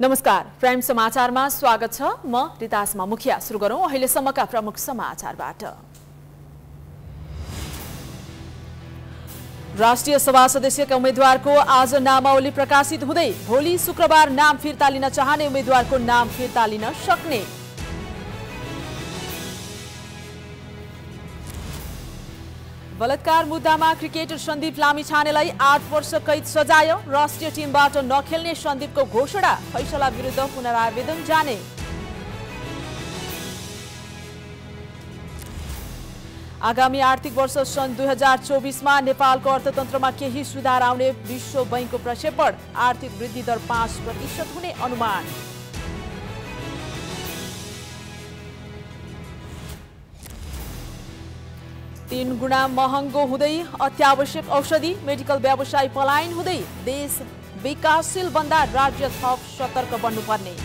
नमस्कार प्राइम समाचारमा स्वागत छ म रितासमा मुखिया सुरु गरौँ अहिलेसम्मका प्रमुख समाचारबाट राष्ट्रिय सभा सदस्यका उम्मेद्वारको आज नामावली प्रकाशित हुँदै भोलि शुक्रबार नाम फिर्ता लिन चाहने उम्मेद्वारको नाम फिर्ता लिन सक्ने बलात्कार मुद्दामा क्रिकेटर सन्दीप लामिछानेलाई आठ वर्ष कैद सजाय राष्ट्रिय टिमबाट नखेल्ने सन्दीपको घोषणा फैसला विरुद्ध पुनरावेदन जाने आगामी आर्थिक वर्ष सन् दुई हजार चौबिसमा नेपालको अर्थतन्त्रमा केही सुधार आउने विश्व बैङ्कको प्रक्षेपण आर्थिक वृद्धि दर पाँच प्रतिशत हुने अनुमान तीन गुणा महँगो हुँदै अत्यावश्यक औषधि मेडिकल व्यवसाय पलायन हुँदै देश विकासशील बन्दा राज्य थप सतर्क बन्नुपर्ने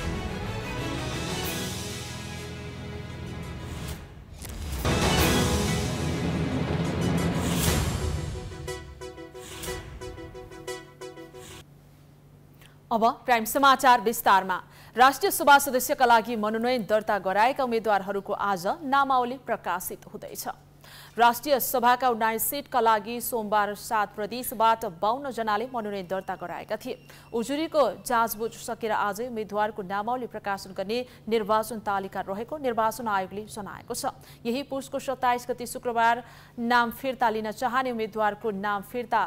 अब प्राइम समाचार विस्तारमा राष्ट्रिय सभा सदस्यका लागि मनोनयन दर्ता गराएका उम्मेद्वारहरूको आज नामावली प्रकाशित हुँदैछ राष्ट्रिय सभाका उन्नाइस सिटका लागि सोमबार सात प्रदेशबाट जनाले मनोनयन दर्ता गराएका थिए उजुरीको जाँचबुझ सकेर आज उम्मेद्वारको नामावली प्रकाशन गर्ने निर्वाचन तालिका रहेको निर्वाचन आयोगले जनाएको छ यही पुसको सत्ताइस गति शुक्रबार नाम फिर्ता लिन चाहने उम्मेद्वारको नाम फिर्ता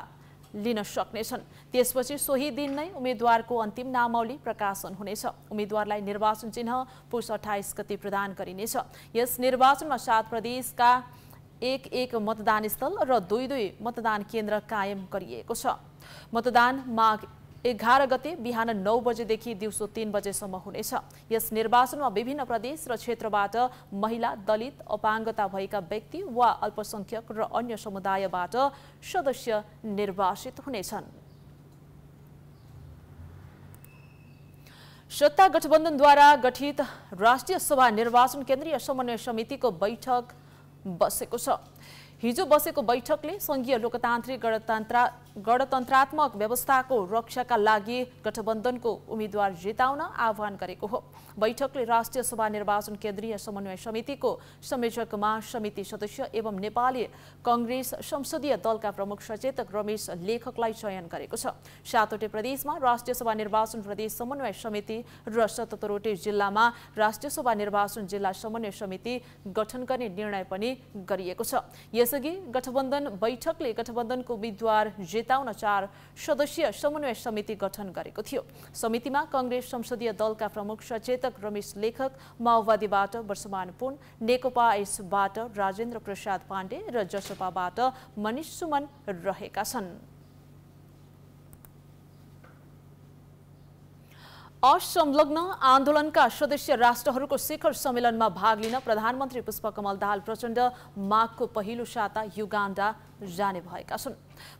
लिन सक्नेछन् त्यसपछि सोही दिन नै उम्मेद्वारको अन्तिम नामावली प्रकाशन हुनेछ उम्मेद्वारलाई निर्वाचन चिन्ह पुस अठाइस गति प्रदान गरिनेछ यस निर्वाचनमा सात प्रदेशका एक एक मतदान स्थल र दुई दुई मतदान केन्द्र कायम गरिएको छ मतदान माघ एघार गते बिहान नौ बजेदेखि दिउँसो तीन बजेसम्म हुनेछ यस निर्वाचनमा विभिन्न प्रदेश र क्षेत्रबाट महिला दलित अपाङ्गता भएका व्यक्ति वा अल्पसंख्यक र अन्य समुदायबाट सदस्य निर्वाचित हुनेछन् सत्ता गठबन्धनद्वारा गठित राष्ट्रिय सभा निर्वाचन केन्द्रीय समन्वय समितिको बैठक बसेको छ हिजो बसेको बैठकले सङ्घीय लोकतान्त्रिक गणतन्त्र गणतन्त्रात्मक व्यवस्थाको रक्षाका लागि गठबन्धनको उम्मेद्वार जिताउन आह्वान गरेको हो बैठकले राष्ट्रिय सभा निर्वाचन केन्द्रीय समन्वय समितिको संयोजकमा समिति सदस्य एवं नेपाली कङ्ग्रेस संसदीय दलका प्रमुख सचेतक रमेश लेखकलाई चयन गरेको छ सातवटै प्रदेशमा राष्ट्रिय सभा निर्वाचन प्रदेश समन्वय समिति र सतहत्तरवटै जिल्लामा राष्ट्रिय सभा निर्वाचन जिल्ला समन्वय समिति गठन गर्ने निर्णय पनि गरिएको छ यसअघि गठबन्धन बैठकले गठबन्धनको उम्मेद्वार जित ताउन चार सदस्यीय समन्वय समिति गठन गरेको थियो समितिमा कङ्ग्रेस संसदीय दलका प्रमुख सचेतक रमेश लेखक माओवादीबाट वर्षमान पुन नेकपा यसबाट राजेन्द्र प्रसाद पाण्डे र जसपाबाट मनिष सुमन रहेका छन् असंलग्न आन्दोलनका सदस्य राष्ट्रहरूको शिखर सम्मेलनमा भाग लिन प्रधानमन्त्री पुष्पकमल दाहाल प्रचण्ड माघको पहिलो साता युगाण्डा जाने भएका छन्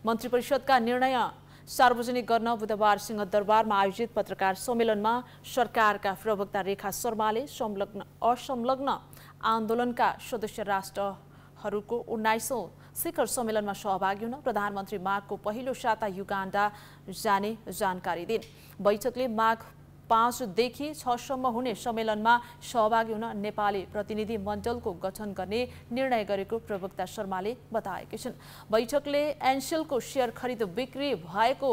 मन्त्री परिषदका निर्णय सार्वजनिक गर्न बुधबार सिंहदरबारमा आयोजित पत्रकार सम्मेलनमा सरकारका प्रवक्ता रेखा शर्माले संलग्न असंलग्न आन्दोलनका सदस्य राष्ट्रहरूको उन्नाइसौँ शिखर सम्मेलनमा सहभागी हुन प्रधानमन्त्री माघको पहिलो साता युगाण्डा जाने जानकारी दिन् बैठकले माघ पाँचदेखि छसम्म हुने सम्मेलनमा सहभागी हुन नेपाली प्रतिनिधि मण्डलको गठन गर्ने निर्णय गरेको प्रवक्ता शर्माले बताएकी छन् बैठकले एनसेलको सेयर खरिद बिक्री भएको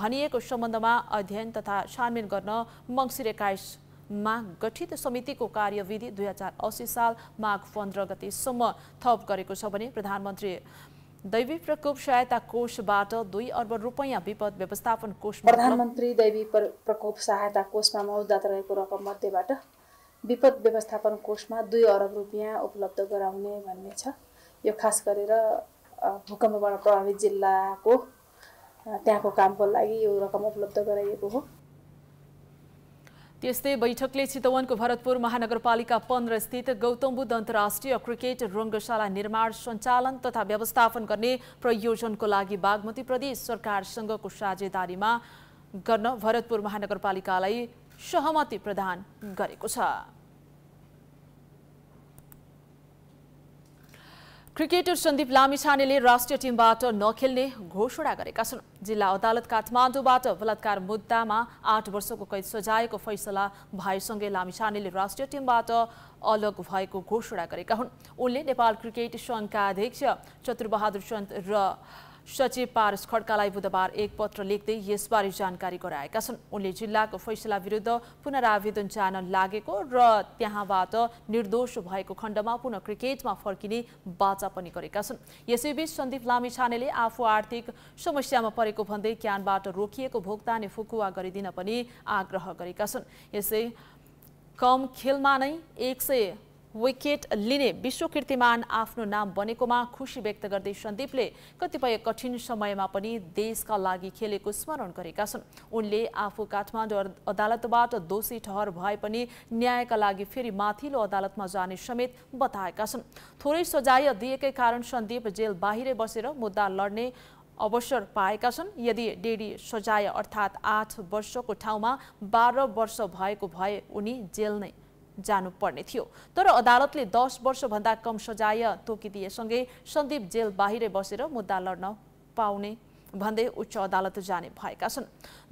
भनिएको सम्बन्धमा अध्ययन तथा छानबिन गर्न मङ्सिर एक्काइस मा गठित समितिको कार्यविधि दुई हजार असी साल माघ पन्ध्र गतिसम्म थप गरेको छ भने प्रधानमन्त्री दैवी प्रकोप सहायता कोषबाट दुई अर्ब रुपियाँ विपद व्यवस्थापन कोष प्रधानमन्त्री दैवी प्रकोप सहायता कोषमा मौजदात रहेको रकम मध्येबाट विपद व्यवस्थापन कोषमा दुई अरब रुपियाँ उपलब्ध गराउने भन्ने छ यो खास गरेर भूकम्पबाट प्रभावित जिल्लाको त्यहाँको कामको लागि यो रकम उपलब्ध गराइएको हो त्यस्तै बैठकले चितवनको भरतपुर महानगरपालिका पन्ध्र स्थित गौतम बुद्ध अन्तर्राष्ट्रिय क्रिकेट रङ्गशाला निर्माण सञ्चालन तथा व्यवस्थापन गर्ने प्रयोजनको लागि बागमती प्रदेश सरकारसँगको साझेदारीमा गर्न भरतपुर महानगरपालिकालाई सहमति प्रदान गरेको छ क्रिकेटर सन्दीप लामिछानेले राष्ट्रिय टिमबाट नखेल्ने घोषणा गरेका छन् जिल्ला अदालत काठमाडौँबाट बलात्कार मुद्दामा आठ वर्षको कैद सजाएको फैसला भएसँगै लामिछानेले राष्ट्रिय टिमबाट अलग भएको घोषणा गरेका हुन् उनले नेपाल क्रिकेट सङ्घका अध्यक्ष चतुरबहादुर सन्त र सचिव पारस खड्कालाई बुधबार एक पत्र लेख्दै यसबारे जानकारी गराएका छन् उनले जिल्लाको फैसला विरुद्ध पुनरावेदन जान लागेको र त्यहाँबाट निर्दोष भएको खण्डमा पुनः क्रिकेटमा फर्किने बाचा पनि गरेका छन् यसैबीच सन्दीप लामिछानेले आफू आर्थिक समस्यामा परेको भन्दै क्यानबाट रोकिएको भुक्तानी फुकुवा गरिदिन पनि आग्रह गरेका छन् यसै कम खेलमा नै एक सय विकेट लिने विश्व कीर्तिमान आफ्नो नाम बनेकोमा खुसी व्यक्त गर्दै सन्दीपले कतिपय कठिन समयमा पनि देशका लागि खेलेको स्मरण गरेका छन् उनले आफू काठमाडौँ अदालतबाट दोषी ठहर भए पनि न्यायका लागि फेरि माथिल्लो अदालतमा जाने समेत बताएका छन् थोरै सजाय दिएकै कारण सन्दीप जेल बाहिरै बसेर मुद्दा लड्ने अवसर पाएका छन् यदि डेडी सजाय अर्थात् आठ वर्षको ठाउँमा बाह्र वर्ष भएको भए उनी जेल नै जानुपर्ने थियो तर अदालतले दस वर्षभन्दा कम सजाय तोकिदिएसँगै सन्दीप जेल बाहिरै बसेर मुद्दा लड्न पाउने भन्दै उच्च अदालत जाने भएका छन्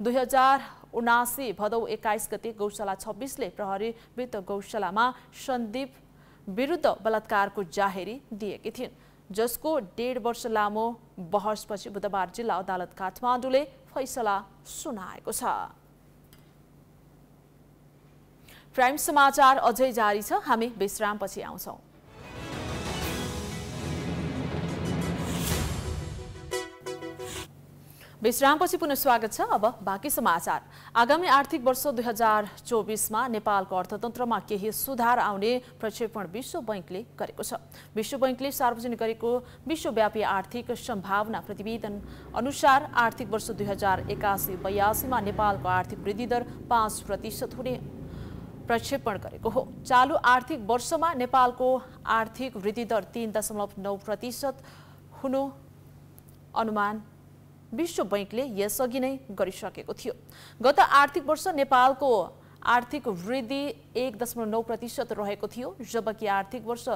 दुई हजार उनासी भदौ एक्काइस गते गौशाला छब्बिसले प्रहरी वृत्त गौशालामा सन्दीप विरुद्ध बलात्कारको जाहेरी दिएकी थिइन् जसको डेढ वर्ष लामो बहसपछि बुधबार जिल्ला अदालत काठमाडौँले फैसला सुनाएको छ क्राइम समाचार अझै जारी छ हामी विश्रामपछि आउँछौँ विश्रामपछि पुनः स्वागत छ अब बाँकी समाचार आगामी आर्थिक वर्ष दुई हजार चौबिसमा नेपालको अर्थतन्त्रमा केही सुधार आउने प्रक्षेपण विश्व बैङ्कले गरेको छ विश्व बैङ्कले सार्वजनिक गरेको विश्वव्यापी आर्थिक सम्भावना प्रतिवेदन अनुसार आर्थिक वर्ष दुई हजार एकासी बयासीमा नेपालको आर्थिक वृद्धि दर पाँच प्रतिशत हुने प्रक्षेपण गरेको हो चालु आर्थिक वर्षमा नेपालको आर्थिक वृद्धि दर तिन दशमलव नौ प्रतिशत हुनु अनुमान विश्व बैङ्कले यसअघि नै गरिसकेको थियो गत आर्थिक वर्ष नेपालको आर्थिक वृद्धि एक दशमलव नौ प्रतिशत रहेको थियो जबकि आर्थिक वर्ष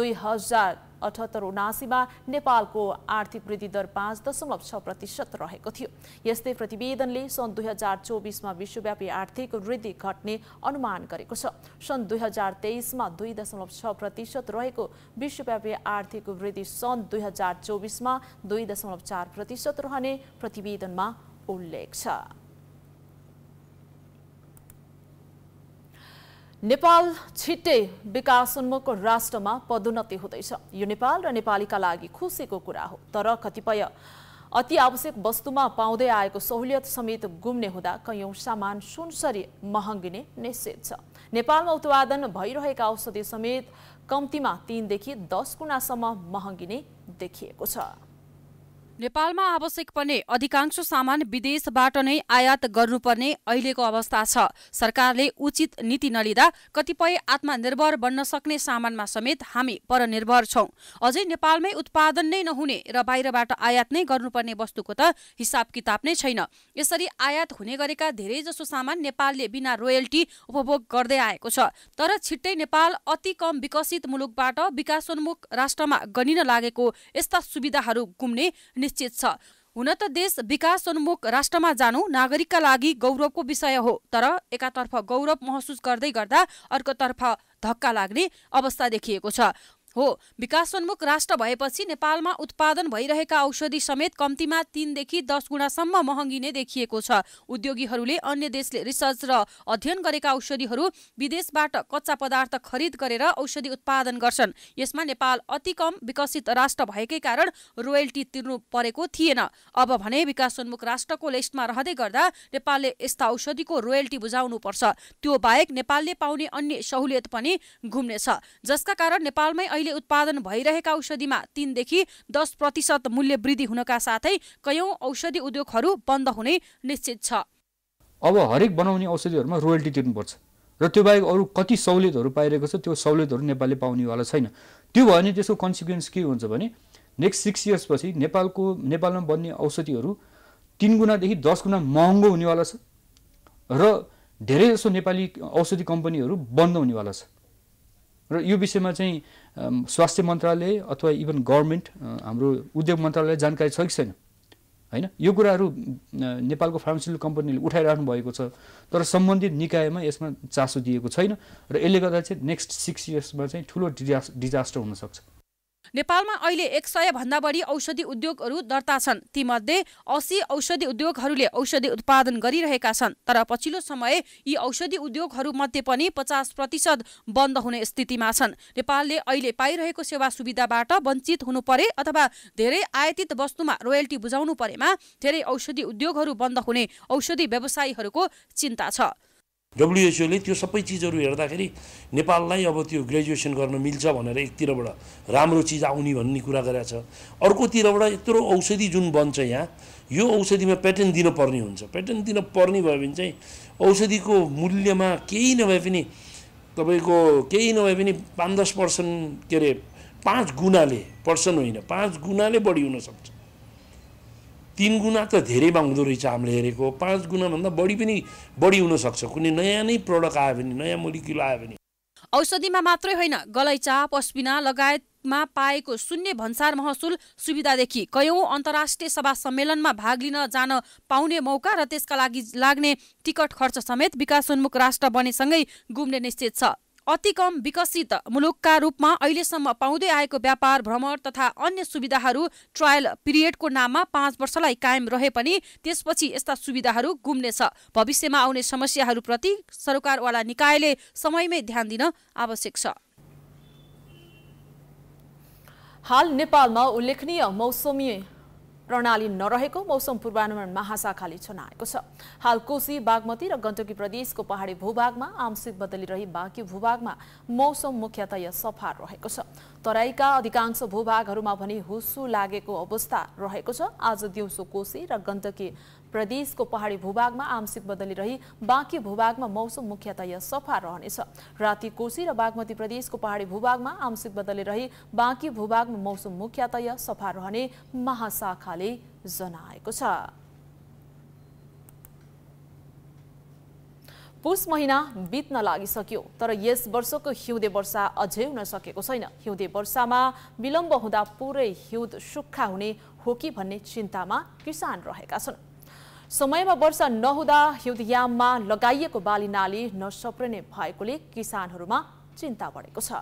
दुई हजार अठहत्तर उनासीमा नेपालको आर्थिक वृद्धि दर पाँच दशमलव छ प्रतिशत रहेको थियो यस्तै प्रतिवेदनले सन् दुई हजार चौबिसमा विश्वव्यापी आर्थिक वृद्धि घट्ने अनुमान गरेको छ सन् दुई हजार तेइसमा दुई दशमलव छ प्रतिशत रहेको विश्वव्यापी आर्थिक वृद्धि सन् दुई हजार चौबिसमा दुई दशमलव चार प्रतिशत रहने प्रतिवेदनमा उल्लेख छ नेपाल छिट्टै विकासोन्मुख राष्ट्रमा पदोन्नति हुँदैछ यो नेपाल र नेपालीका लागि खुसीको कुरा हो तर कतिपय अति आवश्यक वस्तुमा पाउँदै आएको सहुलियत समेत गुम्ने हुँदा कैयौँ सामान सुनसरी महँगिने निश्चित छ नेपालमा उत्पादन भइरहेका औषधि समेत कम्तीमा तिनदेखि दस गुणासम्म महँगिने देखिएको छ नेपालमा आवश्यक पर्ने अधिकांश सामान विदेशबाट नै आयात गर्नुपर्ने अहिलेको अवस्था छ सरकारले उचित नीति नलिँदा कतिपय आत्मनिर्भर बन्न सक्ने सामानमा समेत हामी परनिर्भर छौ अझै नेपालमै उत्पादन नै नहुने र बाहिरबाट आयात नै गर्नुपर्ने वस्तुको त हिसाब किताब नै छैन यसरी आयात हुने गरेका धेरैजसो सामान नेपालले बिना रोयल्टी उपभोग गर्दै आएको छ तर छिट्टै नेपाल अति कम विकसित मुलुकबाट विकासोन्मुख राष्ट्रमा गनिन लागेको यस्ता सुविधाहरू गुम्ने निश्चित छ हुन त देश विकासोन्मुख राष्ट्रमा जानु नागरिकका लागि गौरवको विषय हो तर एकातर्फ गौरव महसुस गर्दै गर्दा अर्कोतर्फ धक्का लाग्ने अवस्था देखिएको छ हो विकासोन्मुख राष्ट्र भएपछि नेपालमा उत्पादन भइरहेका औषधि समेत कम्तीमा तीनदेखि दस गुणासम्म महँगिने देखिएको छ उद्योगीहरूले अन्य देशले रिसर्च र अध्ययन गरेका औषधिहरू विदेशबाट कच्चा पदार्थ खरिद गरेर औषधि उत्पादन गर्छन् यसमा नेपाल अति कम विकसित राष्ट्र भएकै कारण रोयल्टी तिर्नु परेको थिएन अब भने विकासोन्मुख राष्ट्रको लिस्टमा रहँदै गर्दा नेपालले यस्ता औषधिको रोयल्टी बुझाउनुपर्छ त्यो बाहेक नेपालले पाउने अन्य सहुलियत पनि घुम्नेछ जसका कारण नेपालमै अहिले उत्पादन भइरहेका औषधिमा तीनदेखि दस प्रतिशत मूल्य वृद्धि हुनका साथै कयौं औषधि उद्योगहरू बन्द हुने निश्चित छ अब हरेक बनाउने औषधिहरूमा रोयल्टी तिर्नुपर्छ र त्यो बाहेक अरू कति सहुलियतहरू पाइरहेको छ त्यो सहुलियतहरू नेपालले पाउनेवाला छैन त्यो भयो भने त्यसको कन्सिक्वेन्स के हुन्छ भने नेक्स्ट सिक्स इयर्सपछि नेपालको नेपालमा बन्ने औषधिहरू तिन गुणादेखि दस गुणा महँगो हुनेवाला छ र धेरैजसो नेपाली औषधि कम्पनीहरू बन्द हुनेवाला छ र यो विषयमा चाहिँ स्वास्थ्य मन्त्रालय अथवा इभन गभर्मेन्ट हाम्रो उद्योग मन्त्रालय जानकारी छ कि छैन होइन यो कुराहरू नेपालको फार्मास्युटिकल कम्पनीले उठाइरहनु भएको छ तर सम्बन्धित निकायमा यसमा चासो दिएको छैन र यसले गर्दा चाहिँ नेक्स्ट सिक्स इयर्समा चाहिँ ठुलो डिजास डिजास्टर हुनसक्छ नेपालमा अहिले एक सय भन्दा बढी औषधि उद्योगहरू दर्ता छन् तीमध्ये असी औषधि उद्योगहरूले औषधि उत्पादन गरिरहेका छन् तर पछिल्लो समय यी औषधि उद्योगहरू मध्ये पनि पचास प्रतिशत बन्द हुने स्थितिमा छन् नेपालले अहिले पाइरहेको सेवा सुविधाबाट वञ्चित हुनु परे अथवा धेरै आयातित वस्तुमा रोयल्टी बुझाउनु परेमा धेरै औषधि उद्योगहरू बन्द हुने औषधि व्यवसायीहरूको चिन्ता छ डब्लुएचओले त्यो सबै चिजहरू हेर्दाखेरि नेपाललाई अब त्यो ग्रेजुएसन गर्न मिल्छ भनेर एकतिरबाट राम्रो चिज आउने भन्ने कुरा गरेका छ अर्कोतिरबाट यत्रो औषधि जुन बन्छ यहाँ यो औषधिमा पेटेन्ट दिनुपर्ने हुन्छ पेटेन्ट दिन पर्ने भयो भने चाहिँ औषधिको मूल्यमा केही नभए पनि तपाईँको केही नभए पनि पाँच दस पर्सेन्ट के अरे पाँच गुणाले पर्सेन्ट होइन पाँच गुणाले बढी हुनसक्छ तिन गुणा त धेरैमा हुँदो रहेछ हामीले हेरेको पाँच गुणाभन्दा बढी पनि बढी हुनसक्छ कुनै नयाँ नै प्रडक्ट आयो भने नयाँ मोलिक्युल आयो भने औषधिमा मात्रै होइन गलैचा पस्पिना लगायतमा पाएको शून्य भन्सार महसुल सुविधादेखि कयौँ अन्तर्राष्ट्रिय सभा सम्मेलनमा भाग लिन जान पाउने मौका र त्यसका लागि लाग्ने टिकट खर्च समेत विकासोन्मुख राष्ट्र बनेसँगै गुम्ने निश्चित छ अति कम विकसित मुलुकका रूपमा अहिलेसम्म पाउँदै आएको व्यापार भ्रमण तथा अन्य सुविधाहरू ट्रायल पिरियडको नाममा पाँच वर्षलाई कायम रहे पनि त्यसपछि यस्ता सुविधाहरू गुम्नेछ भविष्यमा आउने समस्याहरूप्रति सरकारवाला निकायले समयमै ध्यान दिन आवश्यक छ हाल नेपालमा उल्लेखनीय मौसमी प्रणाली नरहेको मौसम पूर्वानुमान महाशाखाले जनाएको छ हाल कोशी बागमती र गण्डकी प्रदेशको पहाडी भूभागमा आंशिक बदली रही बाँकी भूभागमा मौसम मुख्यतया सफा रहेको छ तराईका अधिकांश भूभागहरूमा भने हुस्सु लागेको अवस्था रहेको छ आज दिउँसो कोशी र गण्डकी प्रदेशको पहाडी भूभागमा आंशिक बदली रही बाँकी भूभागमा मौसम मुख्यतया सफा रहनेछ राति कोशी र बागमती प्रदेशको पहाडी भूभागमा आंशिक बदली रही बाँकी भूभागमा मौसम मुख्यतया सफा रहने महाशाखाले जनाएको छ पुस महिना बित्न लागिसक्यो तर यस वर्षको हिउँदे वर्षा अझै हुन सकेको छैन हिउँदे वर्षामा विलम्ब हुँदा पुरै हिउँद सुक्खा हुने हो कि भन्ने चिन्तामा किसान रहेका छन् समयमा वर्षा नहुँदा हिउँदयाममा लगाइएको बाली नाली नसप्रिने भएकोले किसानहरूमा चिन्ता बढेको छ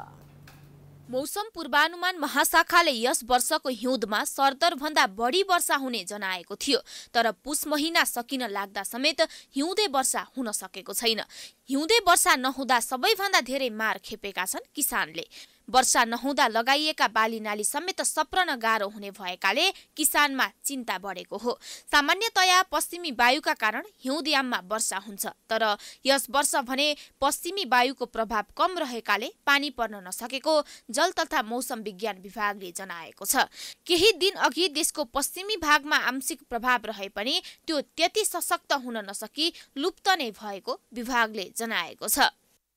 मौसम पूर्वानुमान महाशाखाले यस वर्षको हिउँदमा सरदरभन्दा बढी वर्षा हुने जनाएको थियो तर पुष महिना सकिन लाग्दा समेत हिउँदे वर्षा हुन सकेको छैन हिउँदे वर्षा नहुँदा सबैभन्दा धेरै मार खेपेका छन् किसानले वर्षा नहुँदा लगाइएका बाली नाली समेत सप्रन गाह्रो हुने भएकाले किसानमा चिन्ता बढेको हो सामान्यतया पश्चिमी वायुका कारण हिउँदयाममा वर्षा हुन्छ तर यस वर्ष भने पश्चिमी वायुको प्रभाव कम रहेकाले पानी पर्न नसकेको जल तथा मौसम विज्ञान विभागले जनाएको छ केही दिन अघि देशको पश्चिमी भागमा आंशिक प्रभाव रहे पनि त्यो त्यति सशक्त हुन नसकी लुप्त नै भएको विभागले जनाएको छ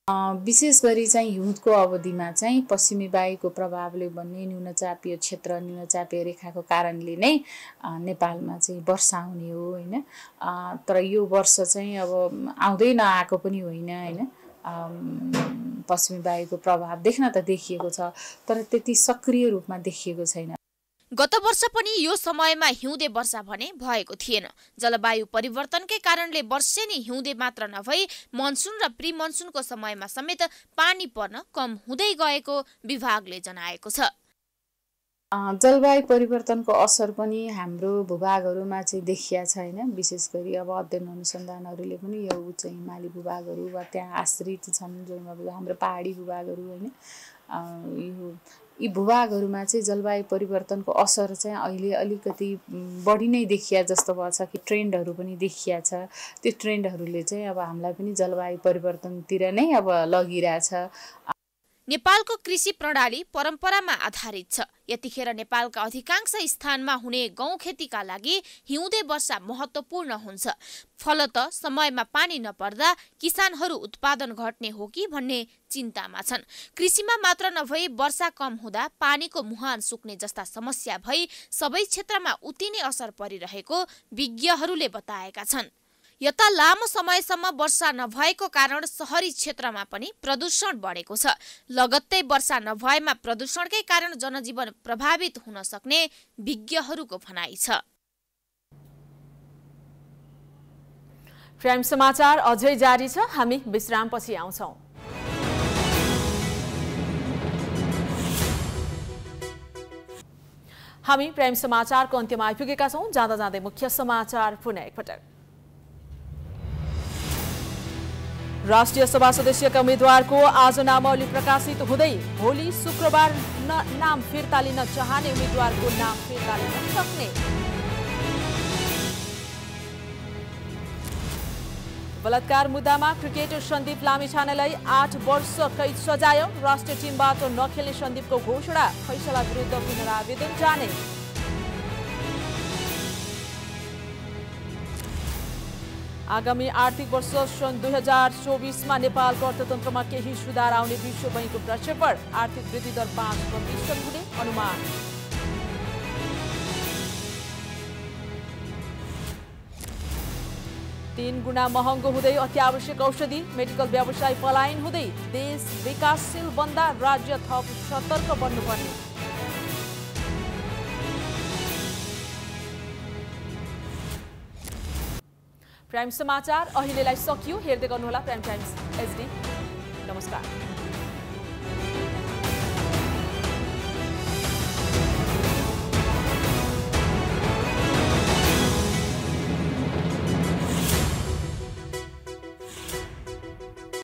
विशेष गरी चाहिँ हिउँदको अवधिमा चाहिँ पश्चिमी वायुको प्रभावले भन्ने न्यूनचापीय क्षेत्र न्यूनचापीय रेखाको कारणले नै नेपालमा चाहिँ वर्षा हुने हो होइन तर यो वर्ष चाहिँ अब आउँदै नआएको पनि होइन होइन पश्चिमी वायुको प्रभाव देख्न त देखिएको छ तर त्यति सक्रिय रूपमा देखिएको छैन गत वर्ष पनि यो समयमा हिउँदे वर्षा भने भएको थिएन जलवायु परिवर्तनकै कारणले वर्षेनी हिउँदे मात्र नभई मनसुन र प्री मनसुनको समयमा समेत पानी पर्न कम हुँदै गएको विभागले जनाएको छ जलवायु परिवर्तनको असर पनि हाम्रो भूभागहरूमा चाहिँ देखिया छ होइन विशेष गरी अब अध्ययन अनुसन्धानहरूले पनि यो उच्च हिमाली भूभागहरू वा त्यहाँ आश्रित छन् जो हाम्रो पहाडी भूभागहरू होइन यो यी भूभागहरूमा चाहिँ जलवायु परिवर्तनको असर चाहिँ अहिले अलिकति बढी नै देखिया जस्तो भएको कि ट्रेन्डहरू पनि देखिया छ त्यो ट्रेन्डहरूले चाहिँ अब हामीलाई पनि जलवायु परिवर्तनतिर नै अब लगिरहेछ नेपालको कृषि प्रणाली परम्परामा आधारित छ यतिखेर नेपालका अधिकांश स्थानमा हुने गहुँ खेतीका लागि हिउँदे वर्षा महत्त्वपूर्ण हुन्छ फलत समयमा पानी नपर्दा किसानहरू उत्पादन घट्ने हो कि भन्ने चिन्तामा छन् कृषिमा मात्र नभई वर्षा कम हुँदा पानीको मुहान सुक्ने जस्ता समस्या भई सबै क्षेत्रमा उति नै असर परिरहेको विज्ञहरूले बताएका छन् यता लामो समयसम्म वर्षा नभएको कारण सहरी क्षेत्रमा पनि प्रदूषण बढेको छ लगत्तै वर्षा नभएमा प्रदूषणकै कारण जनजीवन प्रभावित हुन सक्ने विज्ञहरूको भनाइ छ प्राइम समाचार अझै जारी छ हामी विश्रामपछि आउँछौँ हामी प्राइम समाचारको अन्त्यमा आइपुगेका छौँ जाँदा जाँदै मुख्य समाचार पुनः एकपटक राष्ट्रिय सभा सदस्यका उम्मेद्वारको आज नामावली प्रकाशित हुँदै भोलि शुक्रबार नाम फिर्ता लिन चाहने उम्मेद्वारको नाम फिर्ता लिन सक्ने बलात्कार मुद्दामा क्रिकेटर सन्दीप लामिछानेलाई आठ वर्ष कैद सजाय राष्ट्रिय टिमबाट नखेल्ने सन्दीपको घोषणा फैसला विरुद्ध पुनरावेदन जाने आगामी आर्थिक वर्ष सन् दुई हजार चौबिसमा नेपालको अर्थतन्त्रमा केही सुधार आउने विश्व बैङ्कको प्रक्षेपण आर्थिक वृद्धि दर पाँच प्रतिशत हुने अनुमान तीन गुणा महँगो हुँदै अत्यावश्यक औषधि मेडिकल व्यवसाय पलायन हुँदै देश विकासशील बन्दा राज्य थप सतर्क बन्नुपर्ने प्राइम समाचार अहिलेलाई सकियो हेर्दै गर्नुहोला प्राइम टाइम्स एचडी नमस्कार